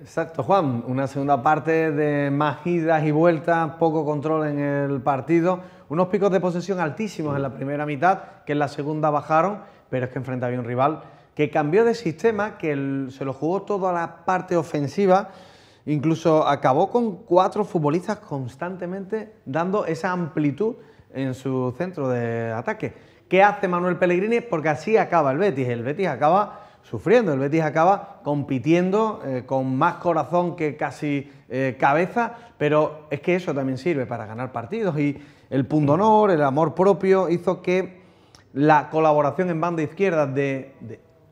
Exacto, Juan. Una segunda parte de más idas y vueltas, poco control en el partido. Unos picos de posesión altísimos en la primera mitad, que en la segunda bajaron, pero es que enfrente había un rival que cambió de sistema, que se lo jugó todo a la parte ofensiva, incluso acabó con cuatro futbolistas constantemente dando esa amplitud en su centro de ataque. ¿Qué hace Manuel Pellegrini? Porque así acaba el Betis. El Betis acaba sufriendo. El Betis acaba compitiendo eh, con más corazón que casi eh, cabeza, pero es que eso también sirve para ganar partidos y el honor, el amor propio hizo que la colaboración en banda izquierda de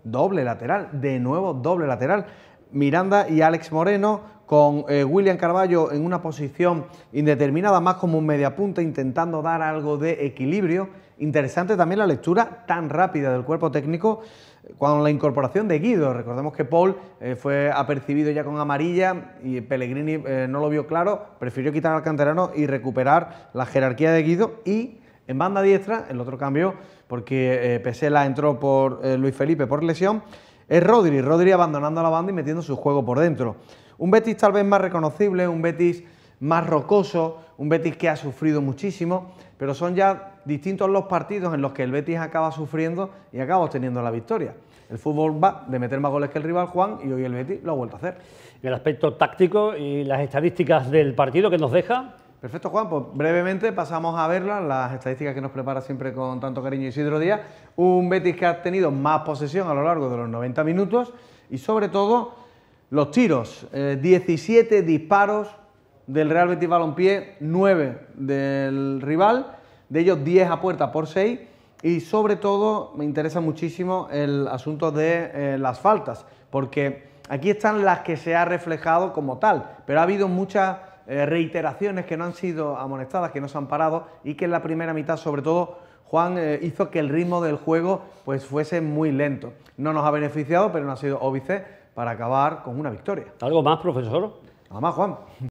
doble lateral, de nuevo doble lateral, Miranda y Alex Moreno, con eh, William Carballo en una posición indeterminada, más como un mediapunta, intentando dar algo de equilibrio. Interesante también la lectura tan rápida del cuerpo técnico eh, con la incorporación de Guido. Recordemos que Paul eh, fue apercibido ya con amarilla y Pellegrini no lo vio claro, prefirió quitar al canterano y recuperar la jerarquía de Guido y en banda diestra, el otro cambio, porque Pesela entró por Luis Felipe por lesión, es Rodri. Rodri abandonando la banda y metiendo su juego por dentro. Un Betis tal vez más reconocible, un Betis más rocoso, un Betis que ha sufrido muchísimo, pero son ya distintos los partidos en los que el Betis acaba sufriendo y acaba obteniendo la victoria. El fútbol va de meter más goles que el rival Juan y hoy el Betis lo ha vuelto a hacer. El aspecto táctico y las estadísticas del partido que nos deja Perfecto, Juan. Pues brevemente pasamos a verlas, las estadísticas que nos prepara siempre con tanto cariño Isidro Díaz. Un Betis que ha tenido más posesión a lo largo de los 90 minutos y sobre todo los tiros. 17 eh, disparos del Real Betis Balompié, 9 del rival, de ellos 10 a puerta por 6 y sobre todo me interesa muchísimo el asunto de eh, las faltas, porque aquí están las que se ha reflejado como tal, pero ha habido muchas eh, reiteraciones que no han sido amonestadas, que no se han parado y que en la primera mitad, sobre todo, Juan eh, hizo que el ritmo del juego pues, fuese muy lento. No nos ha beneficiado, pero no ha sido óbice para acabar con una victoria. ¿Algo más, profesor? Nada más, Juan.